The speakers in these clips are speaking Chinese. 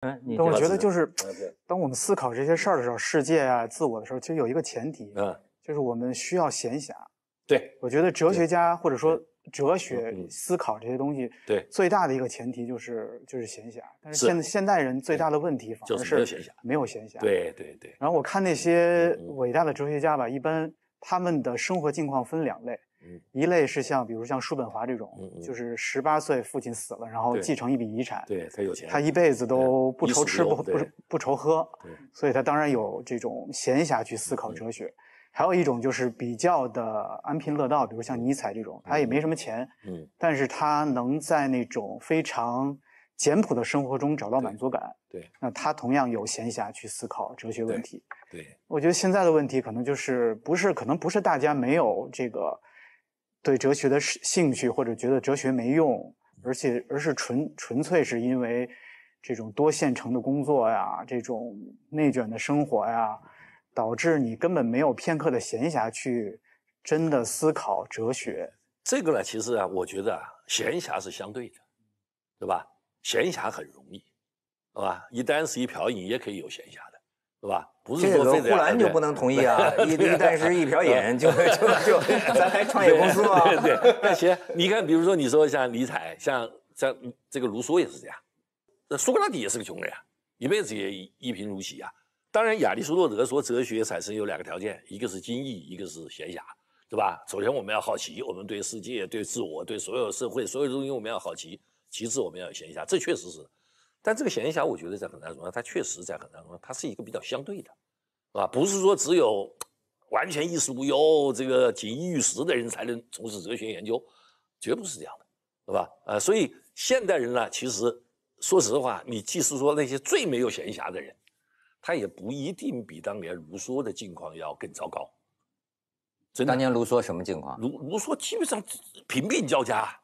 嗯，但我觉得就是，当我们思考这些事儿的时候，世界啊、自我的时候，其实有一个前提，嗯，就是我们需要闲暇。对，我觉得哲学家或者说哲学思考这些东西，对，最大的一个前提就是就是闲暇。但是现现代人最大的问题反而是没有闲暇。没有闲暇。对对对。然后我看那些伟大的哲学家吧，一般他们的生活境况分两类。一类是像，比如像叔本华这种，就是十八岁父亲死了，然后继承一笔遗产，对他有钱，他一辈子都不愁吃不不不愁喝，所以他当然有这种闲暇去思考哲学。还有一种就是比较的安贫乐道，比如像尼采这种，他也没什么钱，嗯，但是他能在那种非常简朴的生活中找到满足感，对，那他同样有闲暇去思考哲学问题。对，我觉得现在的问题可能就是不是可能不是大家没有这个。对哲学的兴兴趣，或者觉得哲学没用，而且而是纯纯粹是因为这种多线程的工作呀，这种内卷的生活呀，导致你根本没有片刻的闲暇去真的思考哲学。这个呢，其实啊，我觉得啊，闲暇是相对的，对吧？闲暇很容易，对吧？一箪食一瓢饮也可以有闲暇的，对吧？不是做废子，不就不能同意啊！一但是一瞟眼就就就，咱还创业公司吗？对对，那行，你看，比如说你说像尼采，像像这个卢梭也是这样，那苏格拉底也是个穷人啊，一辈子也一贫如洗啊。当然，亚里士多德说哲学产生有两个条件，一个是精益，一个是闲暇，对吧？首先我们要好奇，我们对世界、对自我、对所有社会所有东西我们要好奇；其次我们要有闲暇，这确实是。但这个闲暇，我觉得在很大程度上，它确实在很大程度上，它是一个比较相对的，啊，不是说只有完全衣食无忧、这个锦衣玉食的人才能从事哲学研究，绝不是这样的，是吧？啊，所以现代人呢，其实说实话，你即使说那些最没有闲暇的人，他也不一定比当年卢梭的境况要更糟糕。当年卢梭什么境况？卢卢梭基本上贫病交加，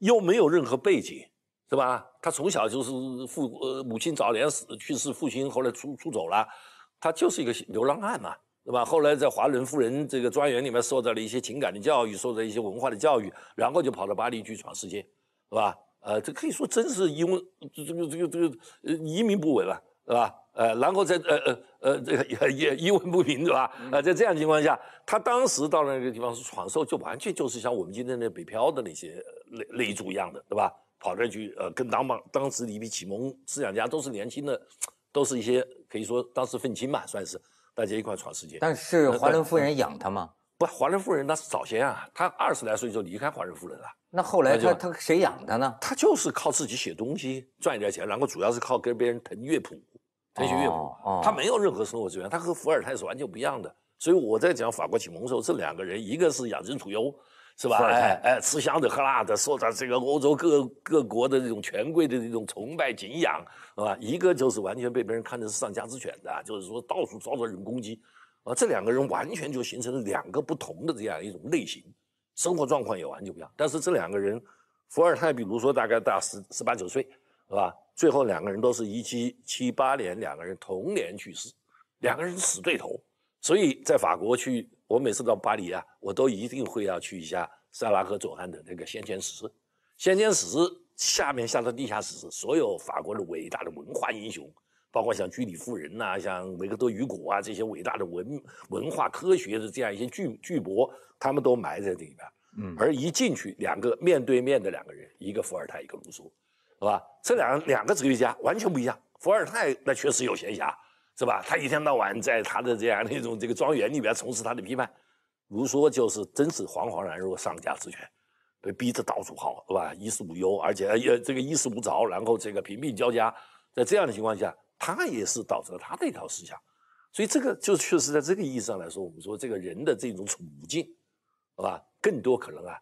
又没有任何背景。是吧？他从小就是父呃母亲早年死去世，父亲后来出出走了，他就是一个流浪汉嘛，是吧？后来在华伦夫人这个庄园里面受到了一些情感的教育，受到一些文化的教育，然后就跑到巴黎去闯世界，是吧？呃，这可以说真是因为这个这个这个呃移民不稳了，是吧？呃，然后在呃呃呃这个也也一文不名，对吧？啊，在这样情况下，他当时到那个地方是闯，兽，就完全就是像我们今天那北漂的那些那一赘一样的，对吧？跑出去，呃，跟当帮当时的一批启蒙思想家都是年轻的，都是一些可以说当时愤青吧，算是大家一块闯世界。但是华伦夫人养他吗？不，华伦夫人，那是早先啊，他二十来岁就离开华伦夫人了。那后来他他谁养他呢？他就是靠自己写东西赚一点钱，然后主要是靠跟别人腾乐谱，腾写乐谱。他没有任何生活资源，他和伏尔泰是完全不一样的。所以我在讲法国启蒙的时候，这两个人一个是养尊处优。是吧？哎哎，吃香的喝辣的，受到这个欧洲各各国的这种权贵的这种崇拜敬仰，是吧？一个就是完全被别人看成是上家之犬的，就是说到处遭到人攻击，啊，这两个人完全就形成了两个不同的这样一种类型，生活状况也完全不一样。但是这两个人，伏尔泰比如说大概大十十八九岁，是吧？最后两个人都是一七七八年两个人同年去世，两个人死对头。所以在法国去，我每次到巴黎啊，我都一定会要去一下塞拉赫佐汉的那个先贤祠。先贤祠下面下的地下室，所有法国的伟大的文化英雄，包括像居里夫人呐，像维克多雨果啊这些伟大的文文化科学的这样一些巨巨博，他们都埋在里边。嗯，而一进去，两个面对面的两个人，一个伏尔泰，一个卢梭，是吧？这两两个哲学家完全不一样。伏尔泰那确实有闲暇。是吧？他一天到晚在他的这样那种这个庄园里面从事他的批判，卢梭就是真是惶惶然若丧家之犬，被逼着到处跑，是吧？衣食无忧，而且也这个衣食无着，然后这个贫病交加，在这样的情况下，他也是导致了他一套思想。所以这个就确实在这个意义上来说，我们说这个人的这种处境，好吧？更多可能啊，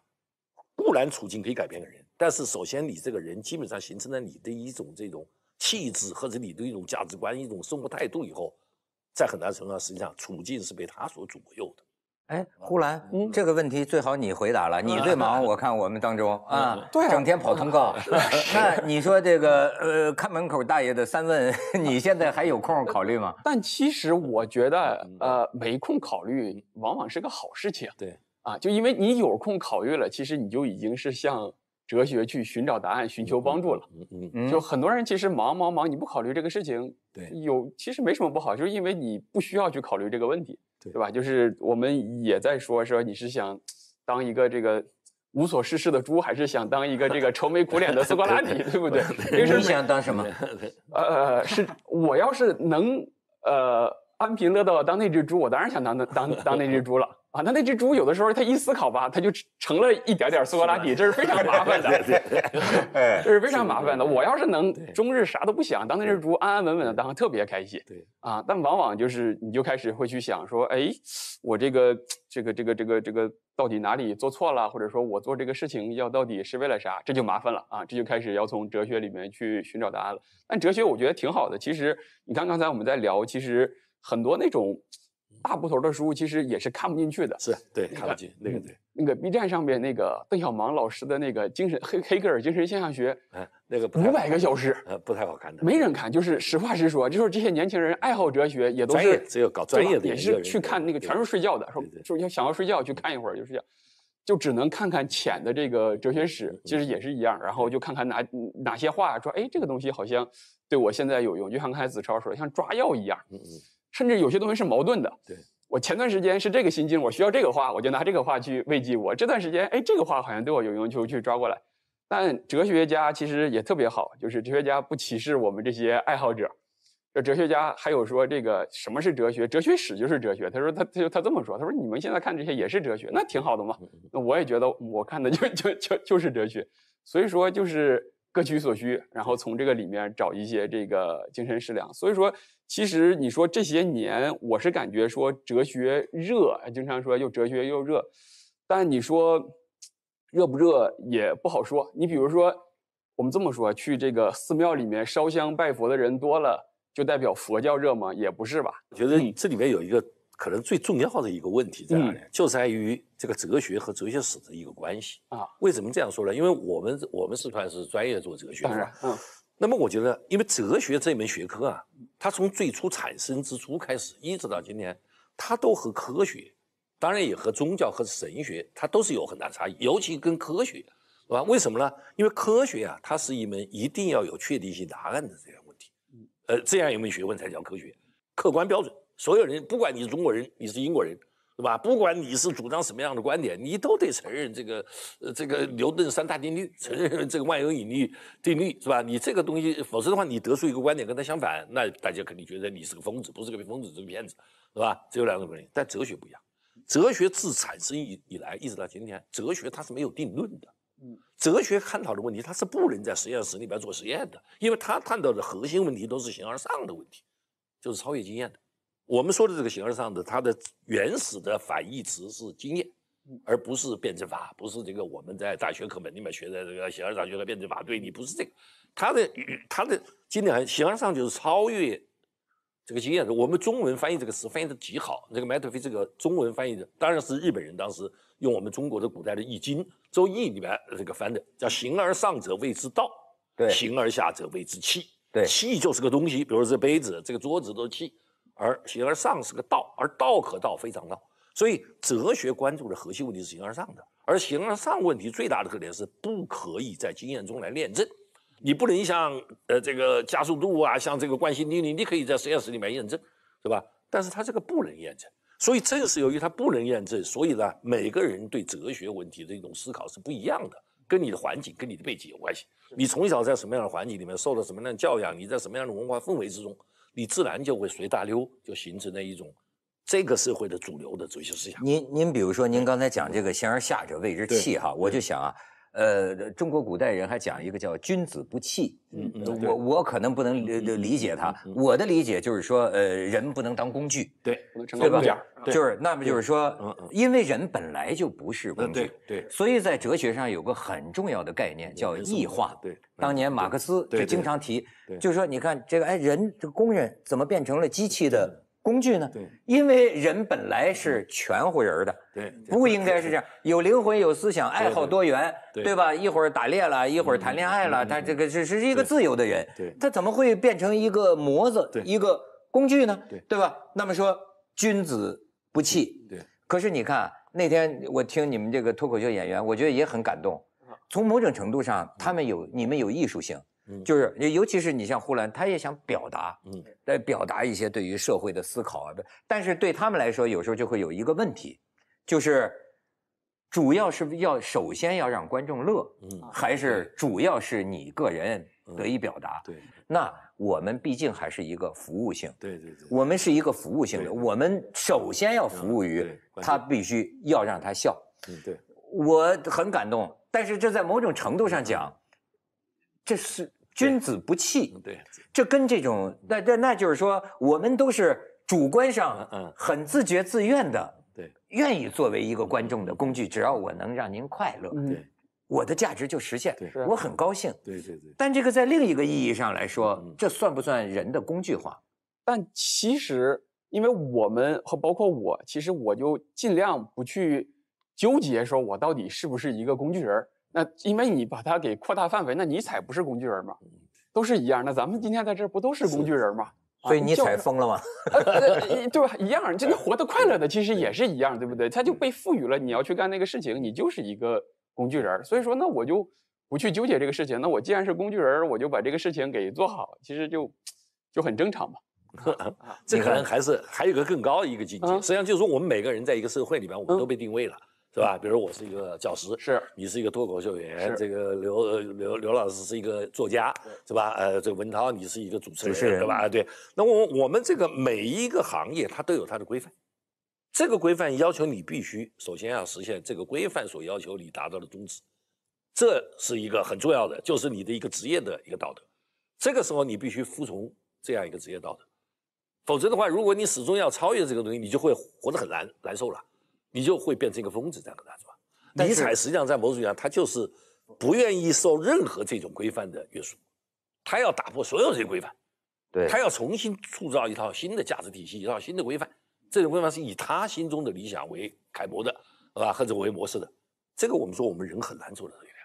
固然处境可以改变个人，但是首先你这个人基本上形成了你的一种这种。气质或者你的一种价值观、一种生活态度，以后在很大程度上，实际上处境是被他所左右的。哎，胡兰，这个问题最好你回答了，你最忙，我看我们当中啊，对，整天跑通告。那你说这个呃，看门口大爷的三问，你现在还有空考虑吗？但其实我觉得，呃，没空考虑往往是个好事情。对，啊，就因为你有空考虑了，其实你就已经是像。哲学去寻找答案，寻求帮助了。嗯嗯，就很多人其实忙忙忙，你不考虑这个事情，对，有其实没什么不好，就是因为你不需要去考虑这个问题，对对吧？就是我们也在说说你是想当一个这个无所事事的猪，还是想当一个这个愁眉苦脸的苏格拉底，对不对？你想当什么？呃，是我要是能呃安贫乐道当那只猪，我当然想当当当那只猪了。啊，那那只猪有的时候它一思考吧，它就成了一点点苏格拉底，这是非常麻烦的。这是非常麻烦的。我要是能终日啥都不想，当那只猪安安稳稳的当，特别开心。对。啊，但往往就是你就开始会去想说，哎，我这个这个这个这个这个到底哪里做错了，或者说我做这个事情要到底是为了啥？这就麻烦了啊，这就开始要从哲学里面去寻找答案了。但哲学我觉得挺好的。其实你看刚才我们在聊，其实很多那种。大部头的书其实也是看不进去的，是对看不进那个对那个 B 站上面那个邓小芒老师的那个精神黑黑格尔精神现象学，嗯，那个五百个小时呃不太好看的，没人看，就是实话实说，就是这些年轻人爱好哲学也都是只有搞专业的也是去看那个全是睡觉的说说要想要睡觉去看一会儿就睡觉，就只能看看浅的这个哲学史其实也是一样，然后就看看哪哪些话说，哎这个东西好像对我现在有用，就像刚才子超说像抓药一样，嗯嗯。甚至有些东西是矛盾的。对我前段时间是这个心境，我需要这个话，我就拿这个话去慰藉我。这段时间，哎，这个话好像对我有用，就去抓过来。但哲学家其实也特别好，就是哲学家不歧视我们这些爱好者。哲学家还有说这个什么是哲学，哲学史就是哲学。他说他他就他这么说，他说你们现在看这些也是哲学，那挺好的嘛。那我也觉得我看的就就就就是哲学，所以说就是。各取所需，然后从这个里面找一些这个精神食粮。所以说，其实你说这些年，我是感觉说哲学热，经常说又哲学又热，但你说热不热也不好说。你比如说，我们这么说，去这个寺庙里面烧香拜佛的人多了，就代表佛教热吗？也不是吧。我觉得你这里面有一个。可能最重要的一个问题在哪里？就在于这个哲学和哲学史的一个关系啊。为什么这样说呢？因为我们我们四团是专业做哲学的，嗯。那么我觉得，因为哲学这门学科啊，它从最初产生之初开始，一直到今天，它都和科学，当然也和宗教和神学，它都是有很大差异。尤其跟科学，啊，为什么呢？因为科学啊，它是一门一定要有确定性答案的这样问题，呃，这样一门学问才叫科学，客观标准。所有人，不管你是中国人，你是英国人，是吧？不管你是主张什么样的观点，你都得承认这个，呃，这个牛顿三大定律，承认这个万有引力定律，是吧？你这个东西，否则的话，你得出一个观点跟他相反，那大家肯定觉得你是个疯子，不是个疯子，是个骗子，是吧？只有两种可能。但哲学不一样，哲学自产生以以来，一直到今天，哲学它是没有定论的。嗯，哲学探讨的问题，它是不能在实验室里边做实验的，因为它探讨的核心问题都是形而上的问题，就是超越经验的。我们说的这个形而上的，它的原始的反义词是经验，而不是辩证法，不是这个我们在大学课本里面学的这个形而上学的辩证法。对你不是这个，它的它的经验形而上就是超越这个经验的。我们中文翻译这个词翻译的极好，那个 m a t 麦特菲这个中文翻译的当然是日本人当时用我们中国的古代的《易经》《周易》里面这个翻的，叫“形而上者谓之道”，对，“形而下者谓之器”，对，“器”就是个东西，比如说这杯子、这个桌子都是器。而形而上是个道，而道可道非常道，所以哲学关注的核心问题是形而上的。而形而上问题最大的特点是不可以在经验中来验证，你不能像呃这个加速度啊，像这个惯性定律，你可以在实验室里面验证，是吧？但是它这个不能验证，所以正是由于它不能验证，所以呢，每个人对哲学问题的一种思考是不一样的，跟你的环境、跟你的背景有关系。你从小在什么样的环境里面，受到什么样的教养，你在什么样的文化氛围之中。你自然就会随大流，就形成了一种这个社会的主流的哲学思想。您您比如说，您刚才讲这个“先而下者谓之器”哈，我就想啊。呃，中国古代人还讲一个叫“君子不器”。嗯嗯，我我可能不能理解他。我的理解就是说，呃，人不能当工具，对对吧？就是那么就是说，因为人本来就不是工具，对对，所以在哲学上有个很重要的概念叫异化。对，当年马克思就经常提，就是说，你看这个，哎，人这工人怎么变成了机器的？工具呢？对，因为人本来是全乎人的，对，不应该是这样。有灵魂，有思想，爱好多元，对吧？一会儿打猎了，一会儿谈恋爱了，他这个是是一个自由的人，对，他怎么会变成一个模子，一个工具呢？对，对吧？那么说君子不器，对。可是你看那天我听你们这个脱口秀演员，我觉得也很感动。从某种程度上，他们有你们有艺术性。就是你，尤其是你像呼兰，他也想表达，嗯，来表达一些对于社会的思考啊。的，但是对他们来说，有时候就会有一个问题，就是，主要是要首先要让观众乐，嗯，还是主要是你个人得以表达。对，那我们毕竟还是一个服务性，对对对，我们是一个服务性的，我们首先要服务于他，必须要让他笑。嗯，对，我很感动，但是这在某种程度上讲，这是。君子不器。对，这跟这种那那那就是说，我们都是主观上嗯很自觉自愿的，对，愿意作为一个观众的工具，只要我能让您快乐，对，我的价值就实现，对，我很高兴，对对对。但这个在另一个意义上来说，这算不算人的工具化？但其实，因为我们和包括我，其实我就尽量不去纠结，说我到底是不是一个工具人儿。那因为你把它给扩大范围，那尼采不是工具人吗？都是一样。那咱们今天在这不都是工具人吗？所以尼采疯了吗？对吧？一样，就能活得快乐的，其实也是一样，对不对？他就被赋予了你要去干那个事情，你就是一个工具人。所以说，那我就不去纠结这个事情。那我既然是工具人，我就把这个事情给做好，其实就就很正常嘛。这可能还是还有个更高的一个境界。实际上就是说，我们每个人在一个社会里边，我们都被定位了。对吧？比如我是一个教师，是你是一个脱口秀演员，这个刘刘刘老师是一个作家，是吧？呃，这个文涛你是一个主持人，对吧？啊，对。那我我们这个每一个行业，它都有它的规范，这个规范要求你必须首先要实现这个规范所要求你达到的宗旨，这是一个很重要的，就是你的一个职业的一个道德。这个时候你必须服从这样一个职业道德，否则的话，如果你始终要超越这个东西，你就会活得很难难受了。你就会变成一个疯子，这样的，他说。尼采实际上在某种意义上，他就是不愿意受任何这种规范的约束，他要打破所有这些规范，对他要重新塑造一套新的价值体系，一套新的规范。这种规范是以他心中的理想为楷模的，是吧？或者为模式的。这个我们说，我们人很难做到这一点，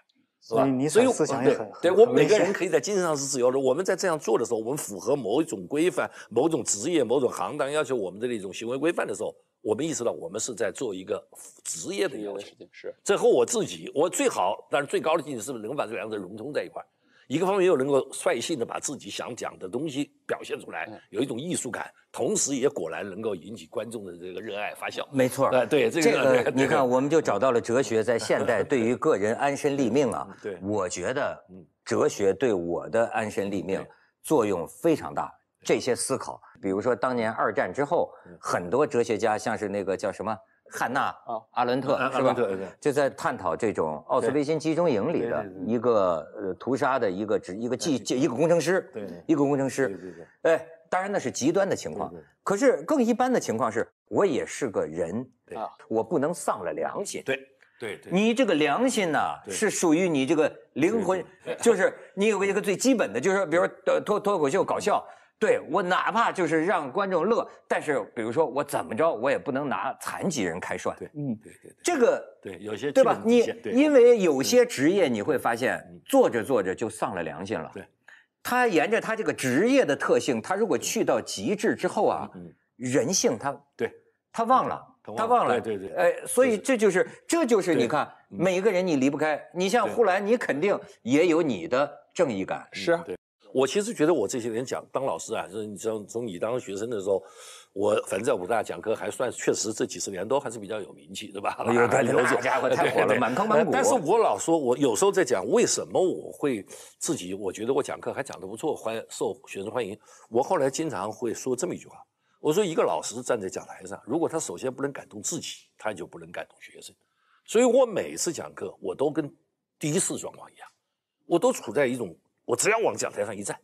是吧？所以，对，对我每个人可以在精神上是自由的。我们在这样做的时候，我们符合某一种规范、某种职业、某种行当要求我们的一种行为规范的时候。我们意识到，我们是在做一个职业的一个事情。是。这和我自己，我最好，但是最高的境界是不是能把这两者融通在一块？一个方面又能够率性的把自己想讲的东西表现出来，有一种艺术感，同时也果然能够引起观众的这个热爱发笑。没错。对对，这个你看，我们就找到了哲学在现代对于个人安身立命啊。对。我觉得，哲学对我的安身立命作用非常大。这些思考，比如说当年二战之后，很多哲学家，像是那个叫什么汉娜阿伦特是吧？就在探讨这种奥斯维辛集中营里的一个呃屠杀的一个只一个技一个工程师，对，一个工程师，对对对。哎，当然那是极端的情况，可是更一般的情况是，我也是个人啊，我不能丧了良心。对对对，你这个良心呢，是属于你这个灵魂，就是你有个一个最基本的就是，比如说脱脱脱口秀搞笑。对我哪怕就是让观众乐，但是比如说我怎么着，我也不能拿残疾人开涮。对，嗯，对对。这个对有些对吧？你因为有些职业，你会发现做着做着就丧了良心了。对，他沿着他这个职业的特性，他如果去到极致之后啊，人性他对，他忘了，他忘了。对对对。哎，所以这就是这就是你看，每一个人你离不开。你像呼兰，你肯定也有你的正义感。是啊。我其实觉得，我这些年讲当老师啊，就是你像从你当学生的时候，我反正在武大讲课还算，确实这几十年都还是比较有名气，对吧？有大了解，家伙 太火了，满坑满谷。但是我老说，我有时候在讲为什么我会自己，我觉得我讲课还讲得不错，欢受学生欢迎。我后来经常会说这么一句话：我说一个老师站在讲台上，如果他首先不能感动自己，他就不能感动学生。所以我每次讲课，我都跟第一次状况一样，我都处在一种。我只要往讲台上一站，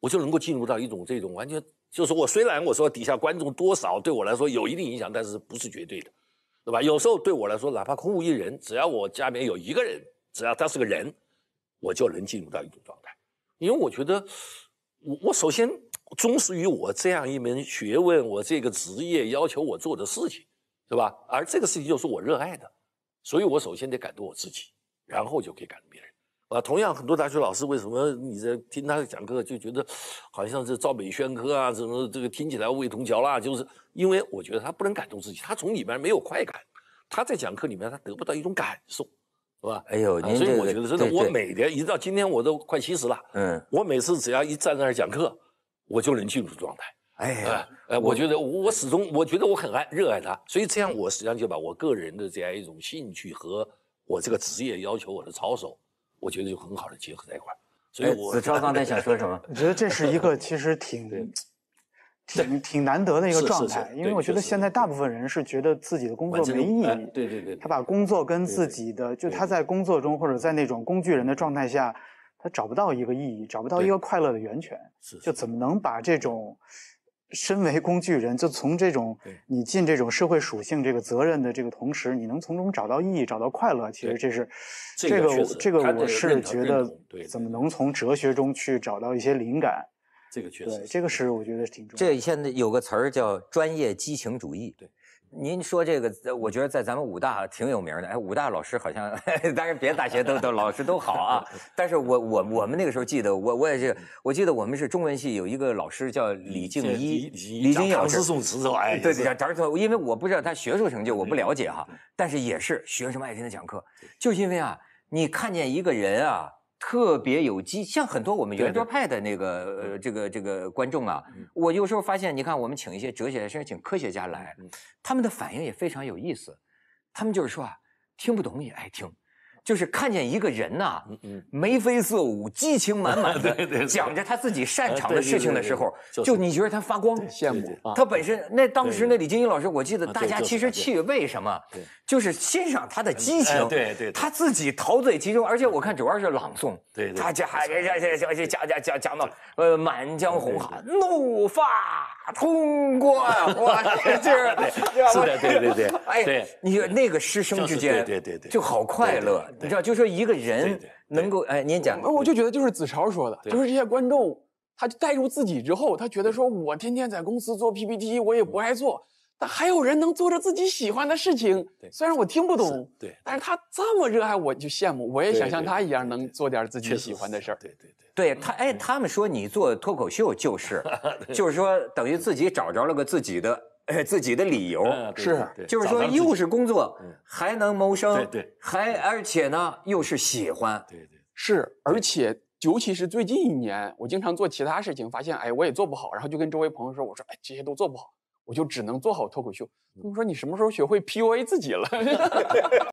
我就能够进入到一种这种完全，就是我虽然我说底下观众多少对我来说有一定影响，但是不是绝对的，对吧？有时候对我来说，哪怕空无一人，只要我家里面有一个人，只要他是个人，我就能进入到一种状态。因为我觉得，我我首先忠实于我这样一门学问，我这个职业要求我做的事情，对吧？而这个事情就是我热爱的，所以我首先得感动我自己，然后就可以感动别人。啊，同样很多大学老师为什么你在听他讲课就觉得，好像是照本宣科啊，什么这个听起来味同嚼蜡，就是因为我觉得他不能感动自己，他从里面没有快感，他在讲课里面他得不到一种感受，是吧？哎呦，所以我觉得真的，我每天一直到今天我都快七十了，嗯，我每次只要一站在那儿讲课，我就能进入状态。哎呀，哎，我觉得我始终我觉得我很爱热爱它，所以这样我实际上就把我个人的这样一种兴趣和我这个职业要求我的操守。我觉得就很好的结合在一块儿，所以子超刚才想说什么？我觉得这是一个其实挺挺挺难得的一个状态，因为我觉得现在大部分人是觉得自己的工作没意义，对对对，他把工作跟自己的，就他在工作中或者在那种工具人的状态下，他找不到一个意义，找不到一个快乐的源泉，是，就怎么能把这种。身为工具人，就从这种你尽这种社会属性这个责任的这个同时，你能从中找到意义、找到快乐，其实这是这个这个我是觉得，怎么能从哲学中去找到一些灵感？这个确实，对，这个是我觉得挺重要。这现在有个词儿叫专业激情主义。对。您说这个，我觉得在咱们武大挺有名的。哎，武大老师好像，当然别的大学都都老师都好啊。但是我我我们那个时候记得，我我也是，我记得我们是中文系有一个老师叫李静一，李静老师。讲唐诗宋词是吧？哎，对对对，讲因为我不知道他学术成就，我不了解哈。但是也是学生爱听的讲课，就因为啊，你看见一个人啊。特别有激，像很多我们圆桌派的那个呃，这个这个观众啊，我有时候发现，你看我们请一些哲学甚至请科学家来，他们的反应也非常有意思，他们就是说啊，听不懂也爱听。就是看见一个人呐，眉飞色舞，激情满满，讲着他自己擅长的事情的时候，就你觉得他发光，羡慕他本身。那当时那李金星老师，我记得大家其实去为什么，就是欣赏他的激情，对对，他自己陶醉其中，而且我看主要是朗诵，对，他讲讲讲讲讲讲讲到呃，满江红，怒发冲冠，哇，这样 是的，对对对，哎对，你那个师生之间，对对对，就好快乐。你知道，就说一个人能够哎，您讲，我就觉得就是子超说的，就是这些观众，他带入自己之后，他觉得说我天天在公司做 PPT，我也不爱做，但还有人能做着自己喜欢的事情，对，虽然我听不懂，对，但是他这么热爱，我就羡慕，我也想像他一样能做点自己喜欢的事儿，对对对，对他，哎，他们说你做脱口秀就是，就是说等于自己找着了个自己的。哎，自己的理由是，就是说，又是工作，还能谋生，对对，还而且呢，又是喜欢，对对，是，而且尤其是最近一年，我经常做其他事情，发现哎，我也做不好，然后就跟周围朋友说，我说哎，这些都做不好，我就只能做好脱口秀。他们说你什么时候学会 PUA 自己了？